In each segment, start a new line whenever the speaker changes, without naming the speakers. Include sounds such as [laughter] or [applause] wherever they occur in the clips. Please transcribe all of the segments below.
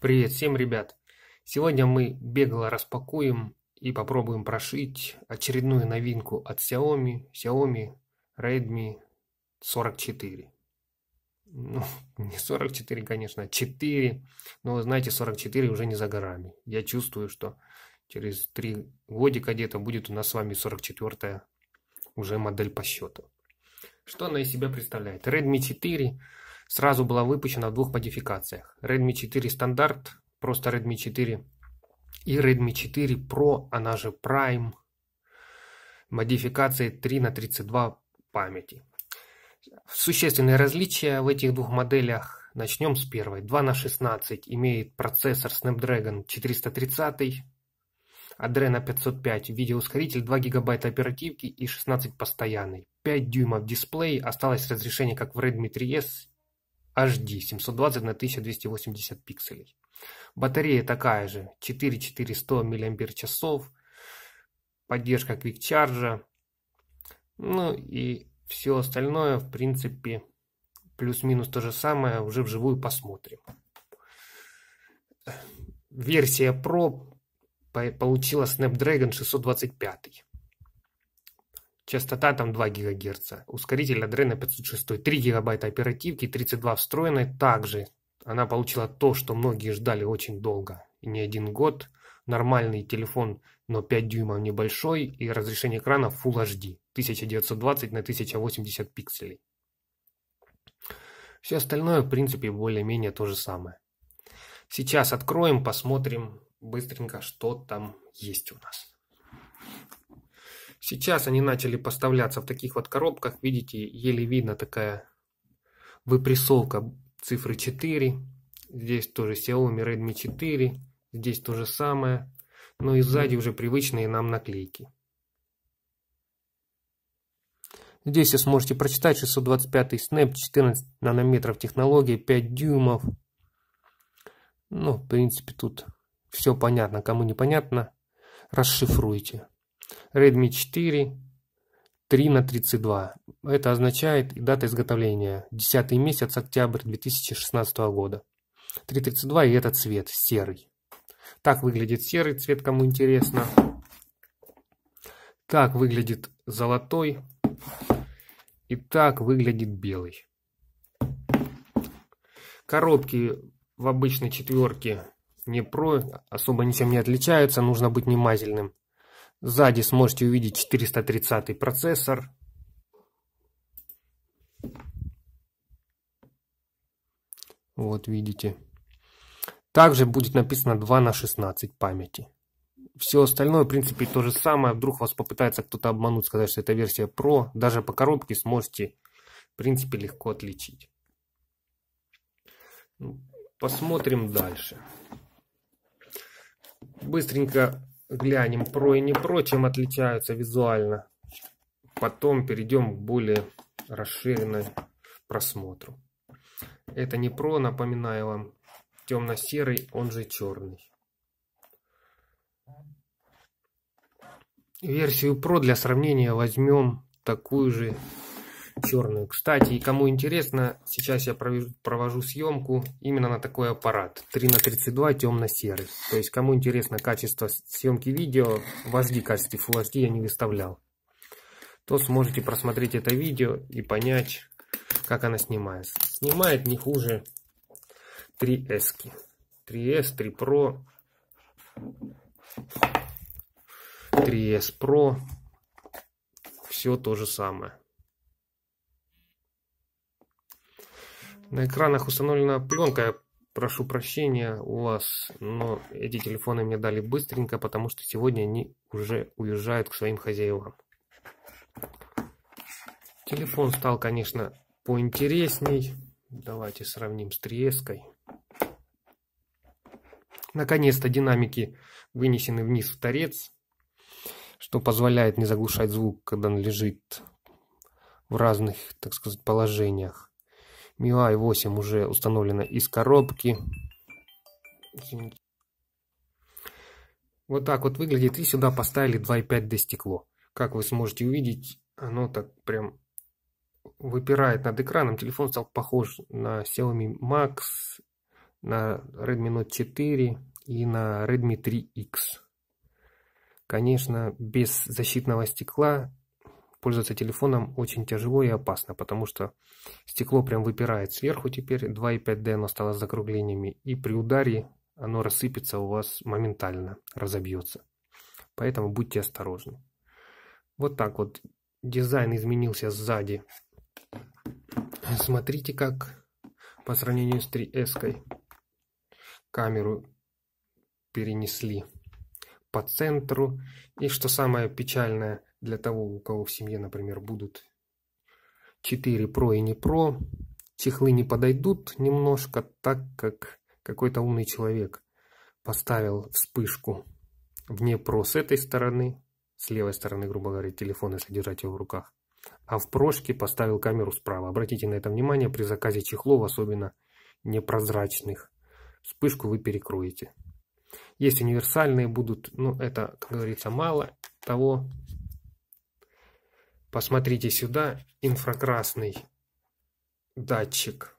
Привет всем, ребят! Сегодня мы бегло распакуем и попробуем прошить очередную новинку от Xiaomi, Xiaomi Redmi 44. Ну, [laughs] не 44, конечно, 4. А Но вы знаете, 44 уже не за горами. Я чувствую, что через 3 годика где-то будет у нас с вами 44 уже модель по счету. Что она из себя представляет? Redmi 4 сразу была выпущена в двух модификациях. Redmi 4 стандарт, просто Redmi 4, и Redmi 4 Pro, она же Prime, модификации 3 на 32 памяти. Существенные различия в этих двух моделях. Начнем с первой. 2 на 16 имеет процессор Snapdragon 430, Adreno 505, видеоускоритель, 2 гигабайта оперативки и 16 постоянный. 5 дюймов дисплей, осталось разрешение как в Redmi 3S HD 720 на 1280 пикселей. Батарея такая же, 4400 мАч, поддержка Quick Charge, ну и все остальное, в принципе, плюс-минус то же самое, уже вживую посмотрим. Версия Pro получила Snapdragon 625. Частота там 2 ГГц. Ускоритель Adreno 506. 3 ГБ оперативки, 32 встроенной. Также она получила то, что многие ждали очень долго. И не один год. Нормальный телефон, но 5 дюймов небольшой. И разрешение экрана Full HD. 1920 на 1080 пикселей. Все остальное, в принципе, более-менее то же самое. Сейчас откроем, посмотрим быстренько, что там есть у нас. Сейчас они начали поставляться в таких вот коробках, видите, еле видно такая выпрессовка цифры 4. Здесь тоже Xiaomi Redmi 4, здесь то же самое. Но и сзади уже привычные нам наклейки. Здесь вы сможете прочитать 625 Snap, 14 нанометров технологии, 5 дюймов. Ну, в принципе, тут все понятно. Кому непонятно, расшифруйте. Redmi 4 3 на 32. Это означает дата изготовления. 10 месяц, октябрь 2016 года. 332 и этот цвет, серый. Так выглядит серый цвет, кому интересно. Так выглядит золотой. И так выглядит белый. Коробки в обычной четверке не про, особо ничем не отличаются, нужно быть внимательным. Сзади сможете увидеть 430-й процессор. Вот видите. Также будет написано 2 на 16 памяти. Все остальное, в принципе, то же самое. Вдруг вас попытается кто-то обмануть, сказать, что это версия Pro. Даже по коробке сможете, в принципе, легко отличить. Ну, посмотрим дальше. Быстренько глянем про и не про, чем отличаются визуально. Потом перейдем к более расширенной просмотру. Это не про, напоминаю вам, темно-серый, он же черный. Версию про для сравнения возьмем такую же черную. Кстати, и кому интересно, сейчас я провожу, съемку именно на такой аппарат. 3 на 32 темно-серый. То есть, кому интересно качество съемки видео, в HD качестве Full HD я не выставлял. То сможете просмотреть это видео и понять, как она снимается. Снимает не хуже 3S. -ки. 3S, 3 Pro, 3S Pro. Все то же самое. На экранах установлена пленка. Прошу прощения у вас, но эти телефоны мне дали быстренько, потому что сегодня они уже уезжают к своим хозяевам. Телефон стал, конечно, поинтересней. Давайте сравним с Триеской. Наконец-то динамики вынесены вниз в торец, что позволяет не заглушать звук, когда он лежит в разных, так сказать, положениях. MIUI 8 уже установлена из коробки. Вот так вот выглядит. И сюда поставили 2.5D стекло. Как вы сможете увидеть, оно так прям выпирает над экраном. Телефон стал похож на Xiaomi Max, на Redmi Note 4 и на Redmi 3X. Конечно, без защитного стекла Пользоваться телефоном очень тяжело и опасно, потому что стекло прям выпирает сверху теперь, 2,5D оно стало с закруглениями, и при ударе оно рассыпется у вас моментально, разобьется. Поэтому будьте осторожны. Вот так вот дизайн изменился сзади. Смотрите, как по сравнению с 3S -кой. камеру перенесли по центру. И что самое печальное, для того, у кого в семье, например, будут 4 про и не про, чехлы не подойдут немножко, так как какой-то умный человек поставил вспышку вне про с этой стороны, с левой стороны, грубо говоря, телефон, если держать его в руках, а в прошке поставил камеру справа. Обратите на это внимание, при заказе чехлов, особенно непрозрачных, вспышку вы перекроете. Есть универсальные будут, но это, как говорится, мало того, Посмотрите сюда, инфракрасный датчик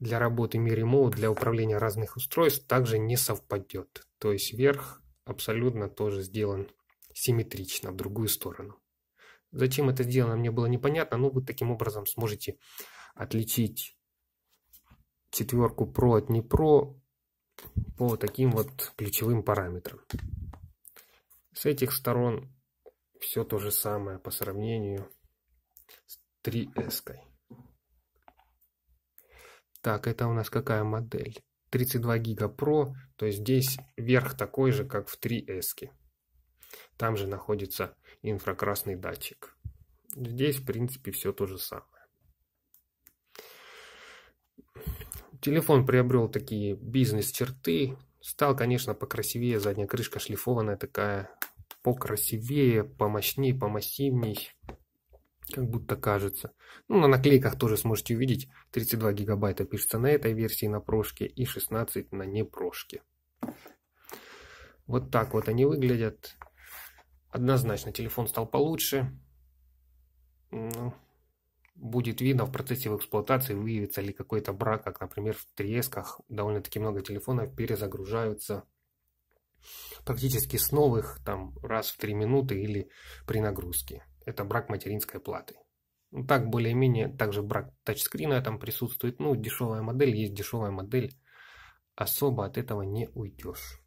для работы Mi Remote для управления разных устройств также не совпадет. То есть верх абсолютно тоже сделан симметрично в другую сторону. Зачем это сделано, мне было непонятно, но вы таким образом сможете отличить четверку Pro от не Pro по таким вот ключевым параметрам. С этих сторон все то же самое по сравнению с 3S. -кой. Так, это у нас какая модель? 32 гига Pro, то есть здесь верх такой же, как в 3S. -ке. Там же находится инфракрасный датчик. Здесь, в принципе, все то же самое. Телефон приобрел такие бизнес-черты, Стал, конечно, покрасивее, задняя крышка шлифованная такая, покрасивее, помощнее, помассивней, как будто кажется. Ну, на наклейках тоже сможете увидеть, 32 гигабайта пишется на этой версии на прошке и 16 на непрошке. Вот так вот они выглядят. Однозначно телефон стал получше. Ну, будет видно в процессе в эксплуатации, выявится ли какой-то брак, как, например, в тресках довольно-таки много телефонов перезагружаются практически с новых там раз в три минуты или при нагрузке. Это брак материнской платы. Ну, так более-менее, также брак тачскрина там присутствует. Ну, дешевая модель, есть дешевая модель. Особо от этого не уйдешь.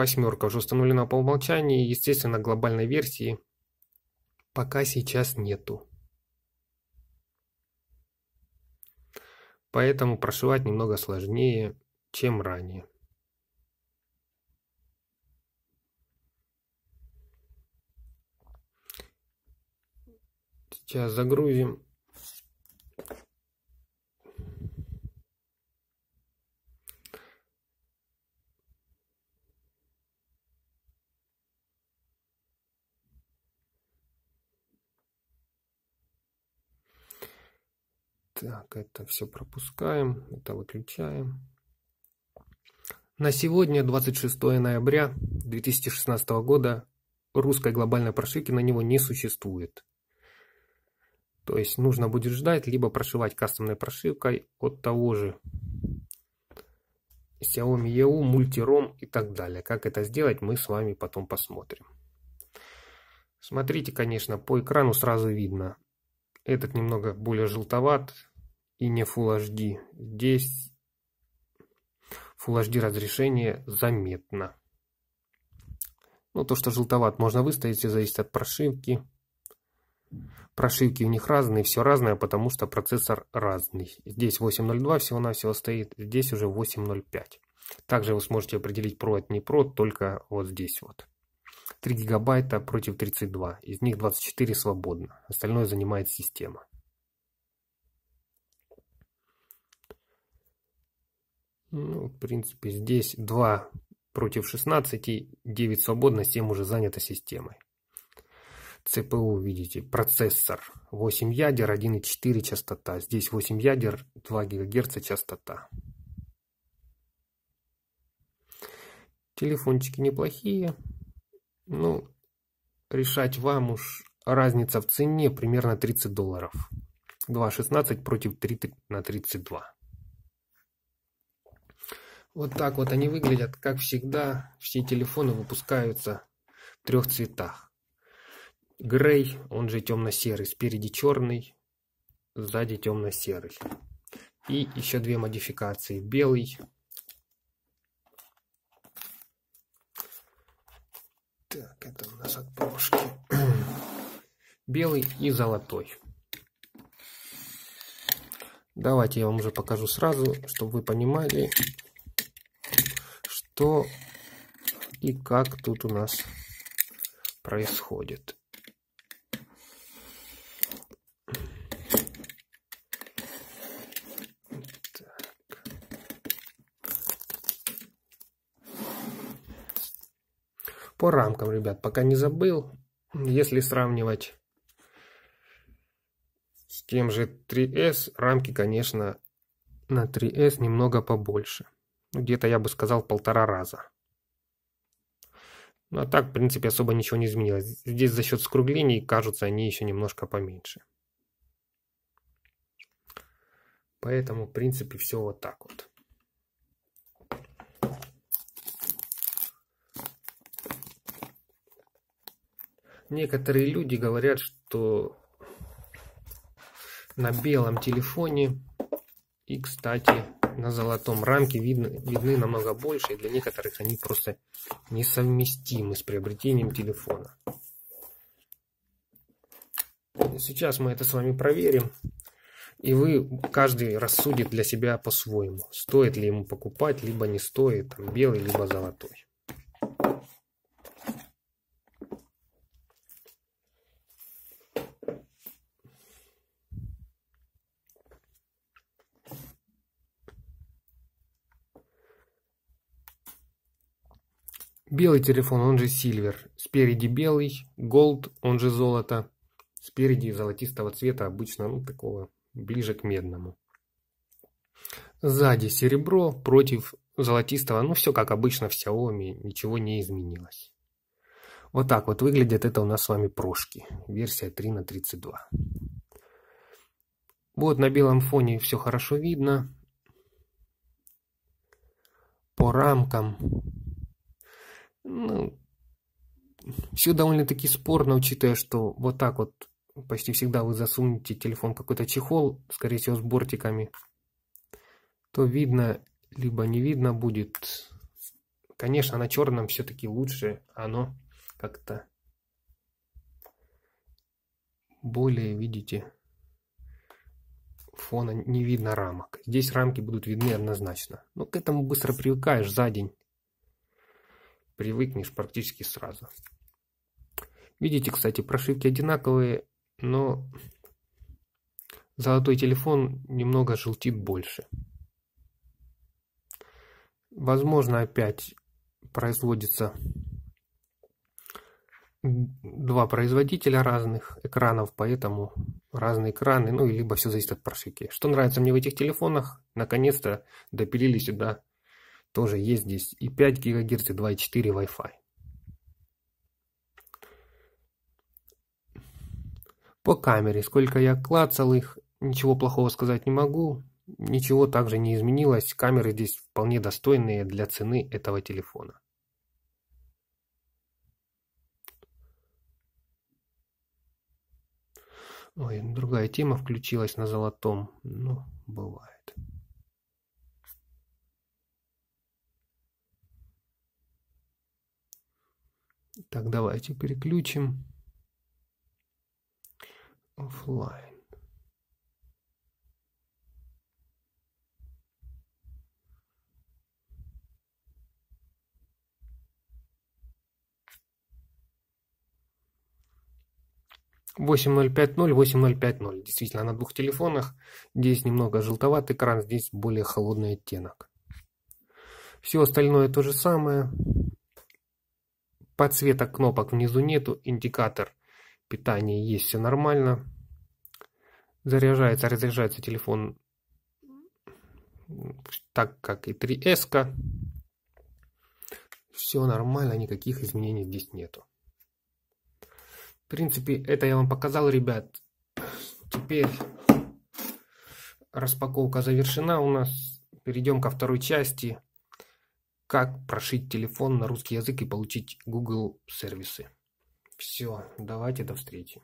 восьмерка уже установлена по умолчанию, естественно, глобальной версии пока сейчас нету. Поэтому прошивать немного сложнее, чем ранее. Сейчас загрузим Так, это все пропускаем, это выключаем. На сегодня, 26 ноября 2016 года, русской глобальной прошивки на него не существует. То есть нужно будет ждать, либо прошивать кастомной прошивкой от того же Xiaomi EU, Multirom и так далее. Как это сделать, мы с вами потом посмотрим. Смотрите, конечно, по экрану сразу видно. Этот немного более желтоват, и не Full HD. Здесь Full HD разрешение заметно. Ну, то, что желтоват, можно выставить, все зависит от прошивки. Прошивки у них разные, все разное, потому что процессор разный. Здесь 8.02 всего-навсего стоит, здесь уже 8.05. Также вы сможете определить про это не про, только вот здесь вот. 3 гигабайта против 32, из них 24 свободно, остальное занимает система. Ну, в принципе, здесь 2 против 16, 9 свободно, 7 уже занято системой. ЦПУ, видите, процессор 8 ядер, 1,4 частота. Здесь 8 ядер, 2 ГГц частота. Телефончики неплохие. Ну, решать вам уж разница в цене примерно 30 долларов. 2,16 против 3 на 32. Вот так вот они выглядят. Как всегда, все телефоны выпускаются в трех цветах. Грей, он же темно-серый, спереди черный, сзади темно-серый. И еще две модификации. Белый. Так, это у нас от бабушки. [clears throat] Белый и золотой. Давайте я вам уже покажу сразу, чтобы вы понимали, что и как тут у нас происходит. По рамкам, ребят, пока не забыл. Если сравнивать с тем же 3S, рамки, конечно, на 3S немного побольше. Ну, где-то я бы сказал полтора раза. Ну, а так, в принципе, особо ничего не изменилось. Здесь за счет скруглений, кажутся они еще немножко поменьше. Поэтому, в принципе, все вот так вот. Некоторые люди говорят, что на белом телефоне и, кстати, на золотом рамке видны видны намного больше, и для некоторых они просто несовместимы с приобретением телефона. Сейчас мы это с вами проверим, и вы каждый рассудит для себя по-своему, стоит ли ему покупать, либо не стоит, там, белый, либо золотой. Белый телефон, он же Silver. Спереди белый, Gold, он же золото. Спереди золотистого цвета, обычно ну, такого ближе к медному. Сзади серебро против золотистого. Ну, все как обычно в Xiaomi, ничего не изменилось. Вот так вот выглядят это у нас с вами прошки. Версия 3 на 32. Вот на белом фоне все хорошо видно. По рамкам ну, все довольно-таки спорно, учитывая, что вот так вот почти всегда вы засунете телефон в какой-то чехол, скорее всего, с бортиками, то видно, либо не видно будет. Конечно, на черном все-таки лучше, оно как-то более, видите, фона не видно рамок. Здесь рамки будут видны однозначно. Но к этому быстро привыкаешь за день привыкнешь практически сразу. Видите, кстати, прошивки одинаковые, но золотой телефон немного желтит больше. Возможно, опять производится два производителя разных экранов, поэтому разные экраны, ну, и либо все зависит от прошивки. Что нравится мне в этих телефонах, наконец-то допилили сюда тоже есть здесь и 5 ГГц, и 2.4 Wi-Fi. По камере, сколько я клацал их, ничего плохого сказать не могу. Ничего также не изменилось, камеры здесь вполне достойные для цены этого телефона. Ой, другая тема включилась на золотом. Ну, бывает. Так, давайте переключим. офлайн. восемь ноль пять ноль восемь ноль пять ноль Действительно, на двух телефонах. Здесь немного желтоватый экран, здесь более холодный оттенок. Все остальное то же самое. Подсвета кнопок внизу нету, индикатор питания есть, все нормально. Заряжается, разряжается телефон так, как и 3S. -ка. Все нормально, никаких изменений здесь нету. В принципе, это я вам показал, ребят. Теперь распаковка завершена у нас. Перейдем ко второй части как прошить телефон на русский язык и получить Google сервисы. Все, давайте до встречи.